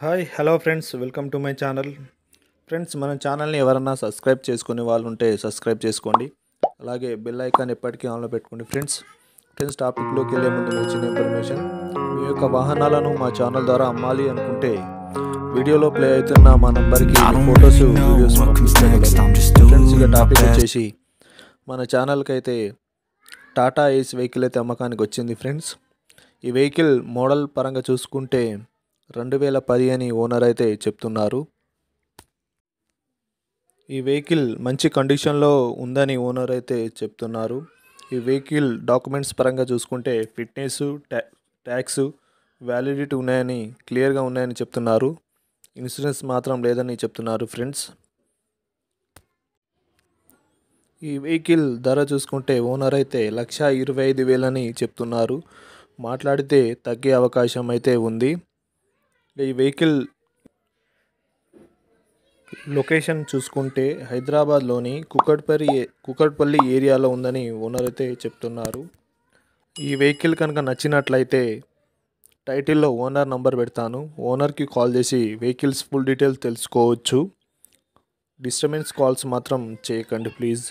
hi hello friends welcome to my channel friends మన ఛానల్ని ఎవరన్నా సబ్స్క్రైబ్ చేసుకునే వాళ్ళు ఉంటే సబ్స్క్రైబ్ చేసుకోండి అలాగే బెల్ ఐకాన్ ఎప్పటికీ ఆన్లో పెట్టుకోండి ఫ్రెండ్స్ ఫ్రెండ్స్ టాపిక్లోకి వెళ్ళే ముందు వచ్చిన ఇన్ఫర్మేషన్ మీ యొక్క వాహనాలను మా ఛానల్ ద్వారా అమ్మాలి అనుకుంటే వీడియోలో ప్లే అవుతున్న మా నెంబర్కి ఫొటోస్ వీడియోస్ ఫ్రెండ్స్ టాపిక్ వచ్చేసి మన ఛానల్కి అయితే టాటా ఏసీ వెహికల్ అయితే అమ్మకానికి వచ్చింది ఫ్రెండ్స్ ఈ వెహికల్ మోడల్ పరంగా చూసుకుంటే రెండు వేల పది అని ఓనర్ అయితే చెప్తున్నారు ఈ వెహికల్ మంచి కండిషన్లో ఉందని ఓనర్ అయితే చెప్తున్నారు ఈ వెహికల్ డాక్యుమెంట్స్ పరంగా చూసుకుంటే ఫిట్నెస్ ట్యా ట్యాక్స్ వ్యాలిడిటీ ఉన్నాయని క్లియర్గా ఉన్నాయని చెప్తున్నారు ఇన్సూరెన్స్ మాత్రం లేదని చెప్తున్నారు ఫ్రెండ్స్ ఈ వెహికల్ ధర చూసుకుంటే ఓనర్ అయితే లక్ష ఇరవై ఐదు వేలని చెప్తున్నారు మాట్లాడితే తగ్గే అవకాశం అయితే ఉంది ఈ వెహికల్ లొకేషన్ చూసుకుంటే హైదరాబాద్లోని కుకట్పల్లి కుకట్పల్లి ఏరియాలో ఉందని ఓనర్ అయితే చెప్తున్నారు ఈ వెహికల్ కనుక నచ్చినట్లయితే టైటిల్లో ఓనర్ నంబర్ పెడతాను ఓనర్కి కాల్ చేసి వెహికల్స్ ఫుల్ డీటెయిల్స్ తెలుసుకోవచ్చు డిస్టర్బెన్స్ కాల్స్ మాత్రం చేయకండి ప్లీజ్